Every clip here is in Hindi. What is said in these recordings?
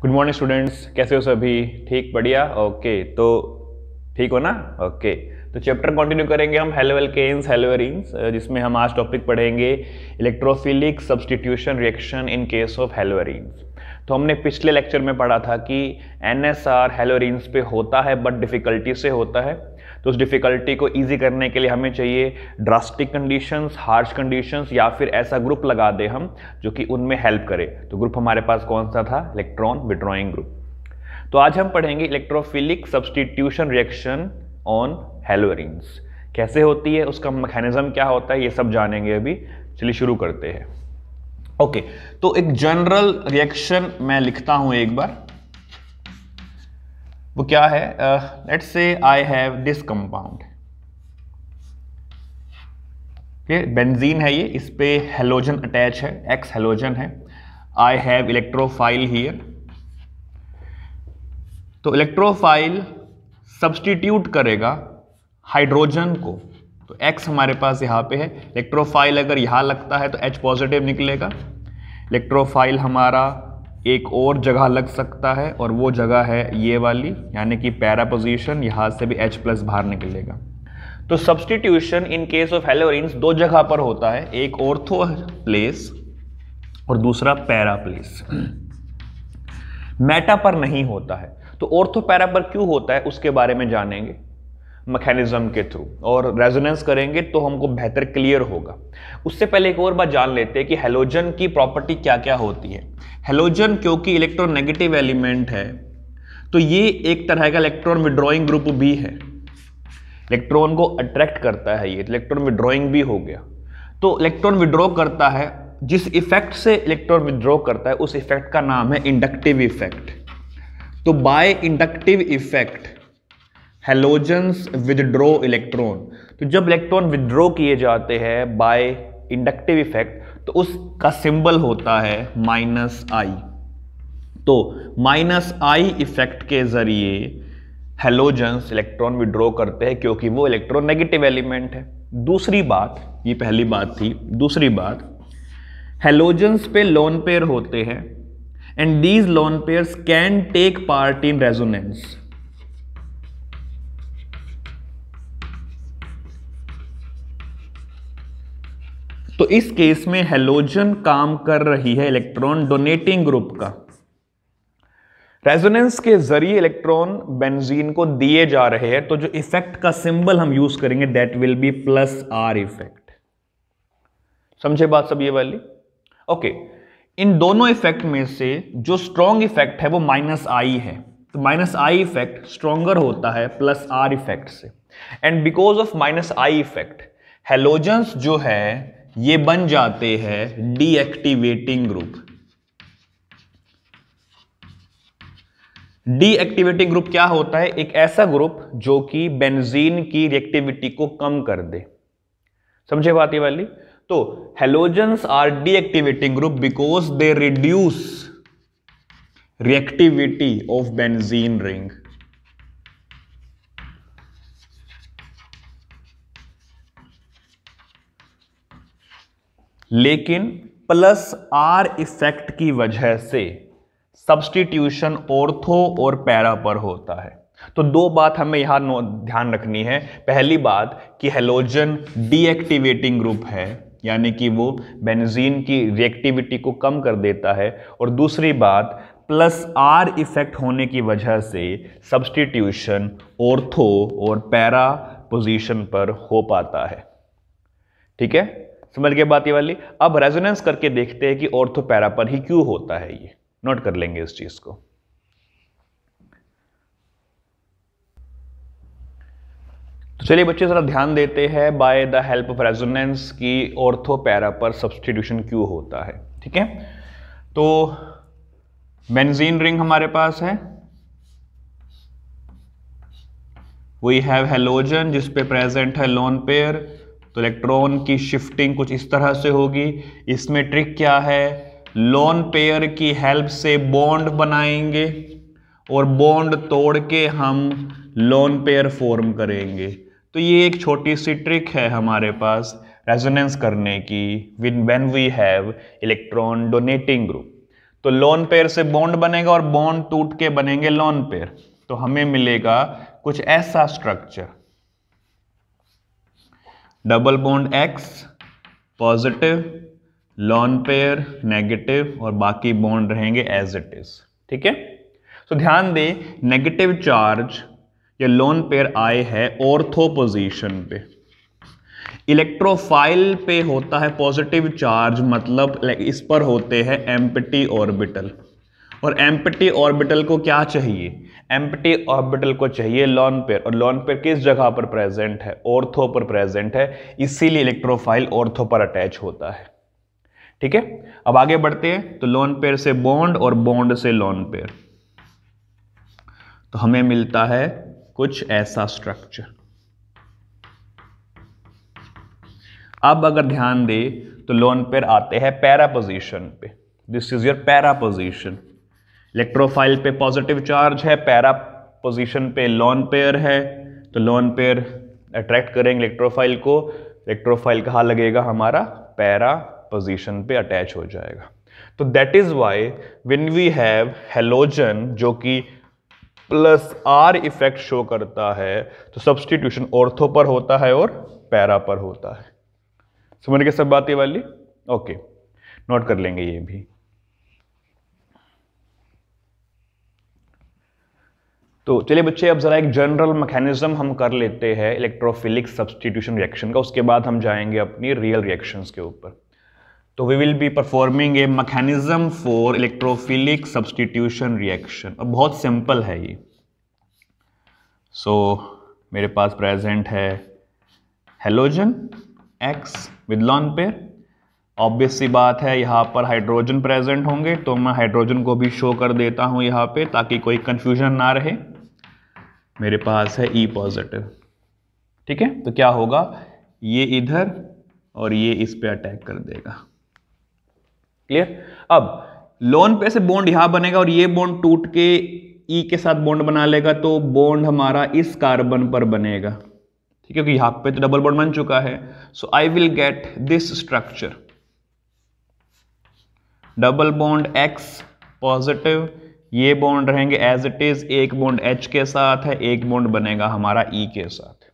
गुड मॉर्निंग स्टूडेंट्स कैसे हो सभी ठीक बढ़िया ओके तो ठीक हो ना ओके तो चैप्टर कंटिन्यू करेंगे हम हेलोवेल केन्स हेलोवेरिन्स जिसमें हम आज टॉपिक पढ़ेंगे electrophilic substitution reaction in case of haloarenes तो हमने पिछले लेक्चर में पढ़ा था कि एन एस आर पे होता है बट डिफ़िकल्टी से होता है तो उस डिफ़िकल्टी को ईजी करने के लिए हमें चाहिए ड्रास्टिक कंडीशंस हार्श कंडीशंस या फिर ऐसा ग्रुप लगा दे हम जो कि उनमें हेल्प करे तो ग्रुप हमारे पास कौन सा था इलेक्ट्रॉन विड्रॉइंग ग्रुप तो आज हम पढ़ेंगे electrophilic substitution reaction on haloarenes कैसे होती है उसका मैकेनिज्म क्या होता है ये सब जानेंगे अभी चलिए शुरू करते हैं ओके okay, तो एक जनरल रिएक्शन मैं लिखता हूं एक बार वो क्या है let's say I have this compound benzene है ये इस पे हेलोजन अटैच है एक्स हेलोजन है आई हैव इलेक्ट्रोफाइल हियर तो इलेक्ट्रोफाइल सब्सटीट्यूट करेगा हाइड्रोजन को तो एक्स हमारे पास यहाँ पे है इलेक्ट्रोफाइल अगर यहाँ लगता है तो एच पॉजिटिव निकलेगा इलेक्ट्रोफाइल हमारा एक और जगह लग सकता है और वो जगह है ये वाली यानी कि पैरा पोजिशन यहाँ से भी H प्लस बाहर निकलेगा तो substitution in case of haloarene दो जगह पर होता है एक ऑर्थो प्लेस और दूसरा पैरा प्लेस मेटा पर नहीं होता है तो ऑर्थो पैरा पर क्यों होता है उसके बारे में जानेंगे मैकेनिज्म के थ्रू और रेजोनेंस करेंगे तो हमको बेहतर क्लियर होगा उससे पहले एक और बात जान लेते हैं कि हेलोजन की प्रॉपर्टी क्या क्या होती है हेलोजन क्योंकि इलेक्ट्रोनेगेटिव एलिमेंट है तो ये एक तरह का इलेक्ट्रॉन विड्रॉइंग ग्रुप भी है इलेक्ट्रॉन को अट्रैक्ट करता है ये इलेक्ट्रॉन विड्रॉइंग भी हो गया तो इलेक्ट्रॉन विड्रॉ करता है जिस इफेक्ट से इलेक्ट्रॉन विड्रॉ करता है उस इफेक्ट का नाम है इंडक्टिव इफेक्ट तो by inductive effect halogens withdraw electron तो जब इलेक्ट्रॉन विदड्रो किए जाते हैं बाय इंडक्टिव इफेक्ट तो उसका सिंबल होता है माइनस आई तो माइनस आई इफेक्ट के जरिए हेलोजन्स इलेक्ट्रॉन विड्रॉ करते हैं क्योंकि वो इलेक्ट्रॉन नेगेटिव एलिमेंट है दूसरी बात ये पहली बात थी दूसरी बात हेलोजन्स पे लोन पेयर होते हैं and these lone pairs can take part in resonance तो इस केस में हेलोजन काम कर रही है इलेक्ट्रॉन डोनेटिंग ग्रुप का रेजोनेंस के जरिए इलेक्ट्रॉन बेंजीन को दिए जा रहे हैं तो जो इफेक्ट का सिंबल हम यूज करेंगे that will be plus R effect समझे बात सब ये वाली ओके इन दोनों इफेक्ट में से जो स्ट्रॉन्ग इफेक्ट है वो माइनस आई है तो माइनस आई इफेक्ट स्ट्रॉन्गर होता है प्लस आर इफेक्ट से and because of minus I effect halogen जो है ये बन जाते हैं डीएक्टिवेटिंग ग्रुप डीएक्टिवेटिंग ग्रुप क्या होता है एक ऐसा ग्रुप जो कि बेंजीन की रिएक्टिविटी को कम कर दे समझे बात ये वाली तो halogens are deactivating group because they reduce reactivity of benzene ring लेकिन प्लस आर इफेक्ट की वजह से सब्सटीट्यूशन ऑर्थो और पैरा पर होता है तो दो बात हमें यहां ध्यान रखनी है पहली बात कि हेलोजन डीएक्टिवेटिंग ग्रुप है यानी कि वो बेनजीन की रिएक्टिविटी को कम कर देता है और दूसरी बात प्लस आर इफेक्ट होने की वजह से सब्सटीट्यूशन ऑर्थो और पैरा पोजीशन पर हो पाता है ठीक है समझ गए बात ये वाली अब रेजोनेंस करके देखते हैं कि ऑर्थोपैरा पर ही क्यों होता है ये नोट कर लेंगे इस चीज को तो चलिए बच्चे जरा ध्यान देते हैं by the help of resonance की ऑर्थोपैरा पर सब्सटीट्यूशन क्यों होता है ठीक है तो बेंजीन रिंग हमारे पास है वी हैव हेलोजन जिसपे प्रेजेंट है लोन पेयर तो इलेक्ट्रॉन की शिफ्टिंग कुछ इस तरह से होगी इसमें ट्रिक क्या है लोन पेयर की हेल्प से बॉन्ड बनाएंगे और बॉन्ड तोड़ के हम लोन पेयर फॉर्म करेंगे तो ये एक छोटी सी ट्रिक है हमारे पास रेजोनेंस करने की when when we have electron donating group तो लोन पेयर से बॉन्ड बनेगा और बॉन्ड टूट के बनेंगे लोन पेयर तो हमें मिलेगा कुछ ऐसा structure double bond X positive lone pair negative और बाकी बॉन्ड रहेंगे एज इट इज ठीक है तो ध्यान दें नेगेटिव चार्ज या लोन पेयर आए है ऑर्थो पोजिशन पे इलेक्ट्रोफाइल पे होता है पॉजिटिव चार्ज मतलब इस पर होते हैं एम्पटी ऑर्बिटल और एम्पटी ऑर्बिटल को क्या चाहिए एम्पटी ऑर्बिटल को चाहिए लॉन पेयर और लॉन पेयर किस जगह पर प्रेजेंट है ऑर्थो पर प्रेजेंट है इसीलिए इलेक्ट्रोफाइल ऑर्थो पर अटैच होता है ठीक है अब आगे बढ़ते हैं तो लॉन पेयर से बॉन्ड और बॉन्ड से लॉन पेयर तो हमें मिलता है कुछ ऐसा स्ट्रक्चर अब अगर ध्यान दे तो लॉन पेयर आते हैं पैरा पोजिशन पे this is your para position electrophile पे पॉजिटिव चार्ज है पैरा पोजिशन पे लॉन पेयर है तो लॉन पेयर अट्रैक्ट करेंगे इलेक्ट्रोफाइल को इलेक्ट्रोफाइल कहाँ लगेगा हमारा पैरा पोजिशन पे अटैच हो जाएगा तो that is why when we have halogen जो कि प्लस आर इफेक्ट शो करता है तो सब्सटीट्यूशन ऑर्थो पर होता है और पैरा पर होता है समझ के सब बातें वाली ओके नोट कर लेंगे ये भी तो चलिए बच्चे अब ज़रा एक जनरल मैकेनिज्म हम कर लेते हैं इलेक्ट्रोफिलिक सब्सटीट्यूशन रिएक्शन का उसके बाद हम जाएंगे अपनी रियल रिएक्शंस के ऊपर तो we will be performing a mechanism for electrophilic substitution reaction अब बहुत सिंपल है ये सो so, मेरे पास प्रेजेंट है halogen X with lone pair obvious सी बात है यहाँ पर हाइड्रोजन प्रेजेंट होंगे तो मैं हाइड्रोजन को भी शो कर देता हूँ यहाँ पे ताकि कोई कन्फ्यूजन ना रहे मेरे पास है ई e पॉजिटिव ठीक है तो क्या होगा ये इधर और ये इस पे अटैक कर देगा क्लियर अब लोन पे से बॉन्ड यहां बनेगा और ये बॉन्ड टूट के ई e के साथ बॉन्ड बना लेगा तो बॉन्ड हमारा इस कार्बन पर बनेगा ठीक है क्योंकि यहां पे तो डबल बॉन्ड बन चुका है so I will get this structure double bond X positive ये बॉन्ड रहेंगे एज इट इज एक बॉन्ड एच के साथ है एक बॉन्ड बनेगा हमारा ई e के साथ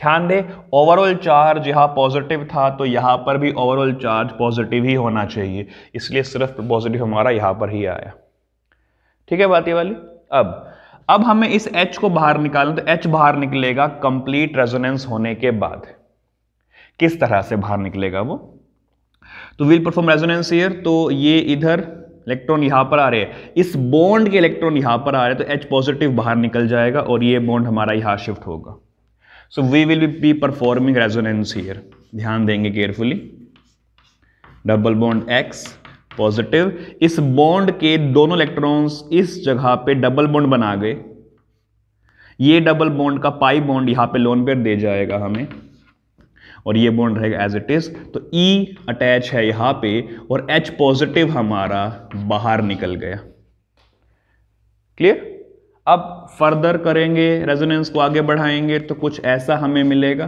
ध्यान दे ओवरऑल चार्ज यहां पॉजिटिव था तो यहां पर भी ओवरऑल चार्ज पॉजिटिव ही होना चाहिए इसलिए सिर्फ पॉजिटिव हमारा यहां पर ही आया ठीक है बात ये वाली अब अब हमें इस H को बाहर निकालना तो H बाहर निकलेगा कंप्लीट रेजोनेंस होने के बाद किस तरह से बाहर निकलेगा वो तो विल परफॉर्म रेजोनेंस ईयर तो ये इधर इलेक्ट्रॉन यहाँ पर आ रहे हैं इस बॉन्ड के इलेक्ट्रॉन यहाँ पर आ रहे हैं तो एच पॉजिटिव बाहर निकल जाएगा और ये बॉन्ड हमारा यहाँ शिफ्ट होगा so we will be performing resonance here ध्यान देंगे carefully double bond X positive इस बॉन्ड के दोनों इलेक्ट्रॉन्स इस जगह पे डबल बॉन्ड बना गए ये डबल बॉन्ड का पाई बॉन्ड यहाँ पे लोन पेयर दे जाएगा हमें और ये बॉन्ड रहेगा एज इट इज तो ई e अटैच है यहां पे और एच पॉजिटिव हमारा बाहर निकल गया क्लियर अब फर्दर करेंगे रेजोनेंस को आगे बढ़ाएंगे तो कुछ ऐसा हमें मिलेगा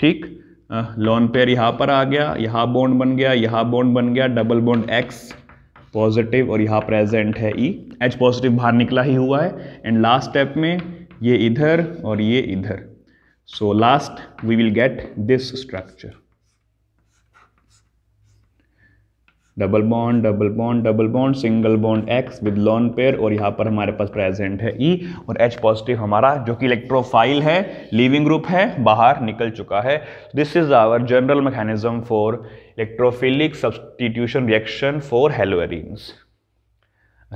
ठीक लॉन पेयर यहां पर आ गया यहां बॉन्ड बन गया यहां बॉन्ड बन गया डबल बॉन्ड एक्स पॉजिटिव और यहां प्रेजेंट है ई एच पॉजिटिव बाहर निकला ही हुआ है एंड लास्ट स्टेप में ये इधर और ये इधर so last we will get this structure double bond double bond double bond single bond X with lone pair और यहाँ पर हमारे पास प्रेजेंट है ई e, और एच पॉजिटिव हमारा जो कि इलेक्ट्रोफाइल है लिविंग ग्रुप है बाहर निकल चुका है this is our general mechanism for electrophilic substitution reaction for haloarene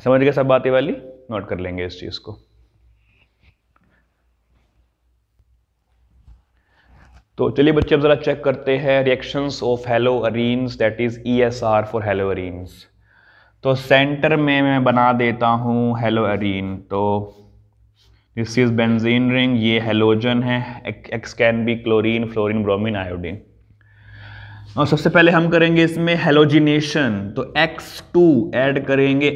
समझ गए सब बातें वाली नोट कर लेंगे इस चीज़ को तो चलिए बच्चे अब ज़रा चेक करते हैं reactions of haloarenes that is E S R for haloarenes तो सेंटर में मैं बना देता हूँ हेलो अरीन तो दिस इज़ बेंजीन रिंग ये हेलोजन है X can be chlorine fluorine bromine iodine और सबसे पहले हम करेंगे इसमें हेलोजिनेशन तो टू एड करेंगे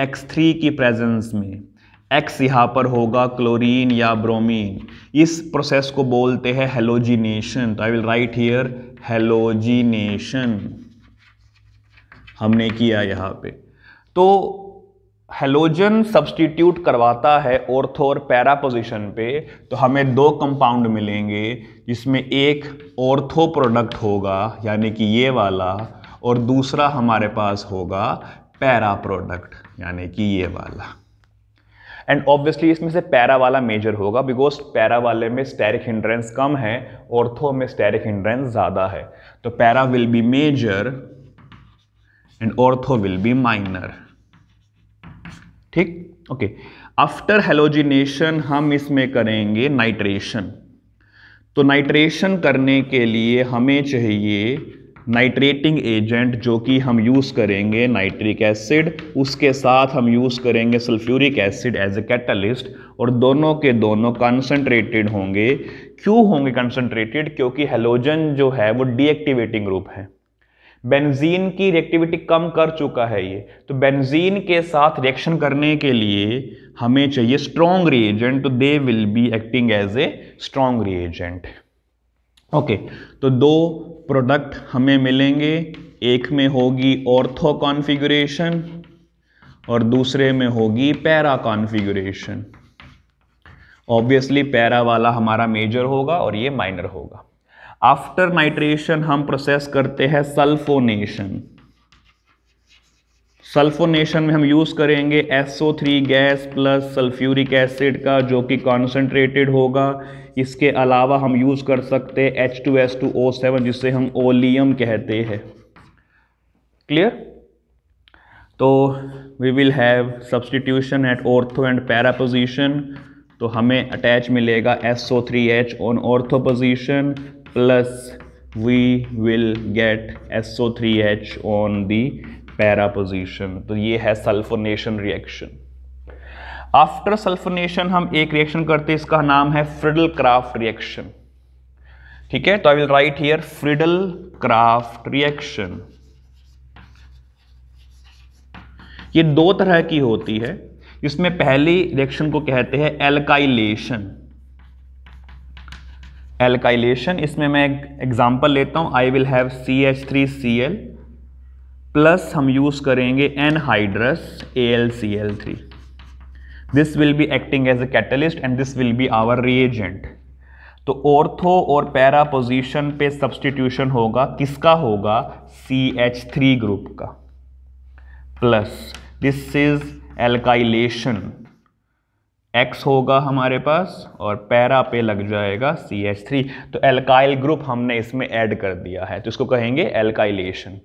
एक्स थ्री की प्रेजेंस में एक्स यहाँ पर होगा क्लोरीन या ब्रोमीन इस प्रोसेस को बोलते हैं हेलोजिनेशन तो I will write here halogenation हमने किया यहाँ पे तो हेलोजन सब्सटीट्यूट करवाता है ऑर्थो और पैरा पोजिशन पे तो हमें दो कंपाउंड मिलेंगे जिसमें एक ऑर्थो प्रोडक्ट होगा यानी कि ये वाला और दूसरा हमारे पास होगा पैरा प्रोडक्ट यानी कि ये वाला एंड ऑब्वियसली इसमें से पैरा वाला मेजर होगा बिकॉज पैरा वाले में स्टेरिक हिंड्रेंस कम है ऑर्थो में स्टेरिक हिंड्रेंस ज़्यादा है तो para will be major and ortho will be minor ठीक ओके आफ्टर हेलोजिनेशन हम इसमें करेंगे नाइट्रेशन तो नाइट्रेशन करने के लिए हमें चाहिए नाइट्रेटिंग एजेंट जो कि हम यूज़ करेंगे नाइट्रिक एसिड उसके साथ हम यूज़ करेंगे sulphuric acid as a catalyst और दोनों के दोनों कंसनट्रेटेड होंगे क्यों होंगे कंसनट्रेटेड क्योंकि हेलोजन जो है वो डीएक्टिवेटिंग ग्रुप है बेंजीन की रिएक्टिविटी कम कर चुका है ये तो बेंजीन के साथ रिएक्शन करने के लिए हमें चाहिए स्ट्रॉन्ग रिएजेंट तो they will be acting as a strong reagent okay तो दो प्रोडक्ट हमें मिलेंगे एक में होगी ऑर्थो कॉन्फ़िगरेशन और दूसरे में होगी पैरा कॉन्फ़िगरेशन ऑब्वियसली पैरा वाला हमारा मेजर होगा और ये माइनर होगा आफ्टर नाइट्रेशन हम प्रोसेस करते हैं सल्फोनेशन सल्फोनेशन में हम यूज़ करेंगे SO3 gas plus sulphuric acid का जो कि कॉन्सेंट्रेटेड होगा इसके अलावा हम यूज़ कर सकते ओ H2S2O7 जिसे हम ओलियम कहते हैं क्लियर तो we will have substitution at ortho and para position तो हमें अटैच मिलेगा SO3H on ortho position plus we will three SO3H on the para तो ये है सल्फोनेशन रिएक्शन आफ्टर सल्फोनेशन हम एक रिएक्शन करते हैं इसका नाम है फ्रिडल क्राफ्ट रिएक्शन ठीक है तो I will write here Friedel Craft reaction ये दो तरह की होती है इसमें पहली रिएक्शन को कहते हैं एल्काइलेशन एल्काइलेशन इसमें मैं एक एग्जांपल लेता हूं I will have C H three C L plus हम यूज़ करेंगे anhydrous A L C L three this will be acting as a catalyst and this will be our reagent तो ऑर्थो और पैरा पोजिशन पे सब्सटीट्यूशन होगा किसका होगा सी एच थ्री ग्रुप का plus this is alkylation X होगा हमारे पास और पैरा पे लग जाएगा सी एच थ्री तो एल्काइल ग्रुप हमने इसमें ऐड कर दिया है तो इसको कहेंगे एल्काइलेशन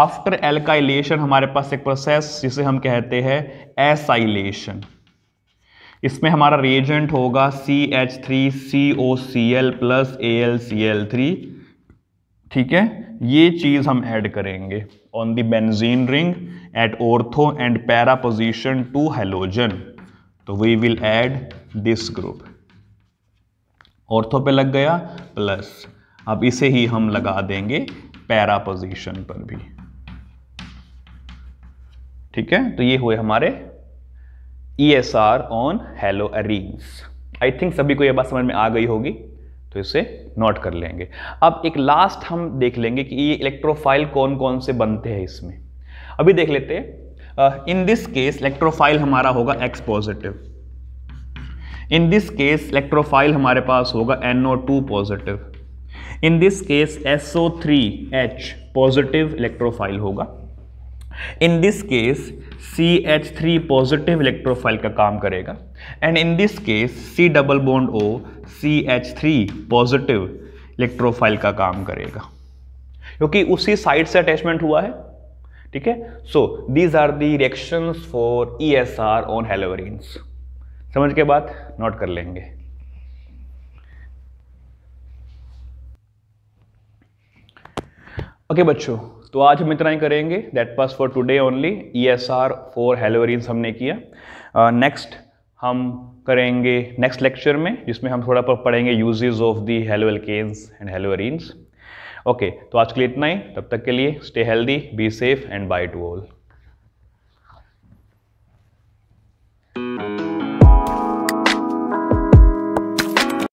आफ्टर एल्काइलेशन हमारे पास एक प्रोसेस जिसे हम कहते हैं एसाइलेशन इसमें हमारा रेजेंट होगा C H three C O C L plus A L C L three ठीक है ये चीज़ हम ऐड करेंगे on the benzene ring at ortho and para position to halogen तो we will add this group ortho पे लग गया प्लस अब इसे ही हम लगा देंगे पैरा पोजिशन पर भी ठीक है तो ये हुए हमारे E S R on halo arenes I think सभी को यह बात समझ में आ गई होगी तो इसे नोट कर लेंगे अब एक लास्ट हम देख लेंगे कि ये इलेक्ट्रोफाइल कौन कौन से बनते हैं इसमें अभी देख लेते हैं इन दिस केस इलेक्ट्रोफाइल हमारा होगा X positive in this case electrophile हमारे पास होगा N O two positive in this case S O three H positive electrophile होगा in this case C H three positive electrophile का काम करेगा and in this case C double bond O C H three positive electrophile का काम करेगा क्योंकि उसी साइड से अटैचमेंट हुआ है ठीक है so these are the reactions for E S R on haloarenes समझ के बाद नोट कर लेंगे ओके okay, बच्चों तो आज हम इतना ही करेंगे that pass for today only E S R for haloarenes हमने किया नेक्स्ट uh, हम करेंगे नेक्स्ट लेक्चर में जिसमें हम थोड़ा पढ़ेंगे usages of the haloalkanes and haloarenes okay तो आज के लिए इतना ही तब तक के लिए stay healthy be safe and bye to all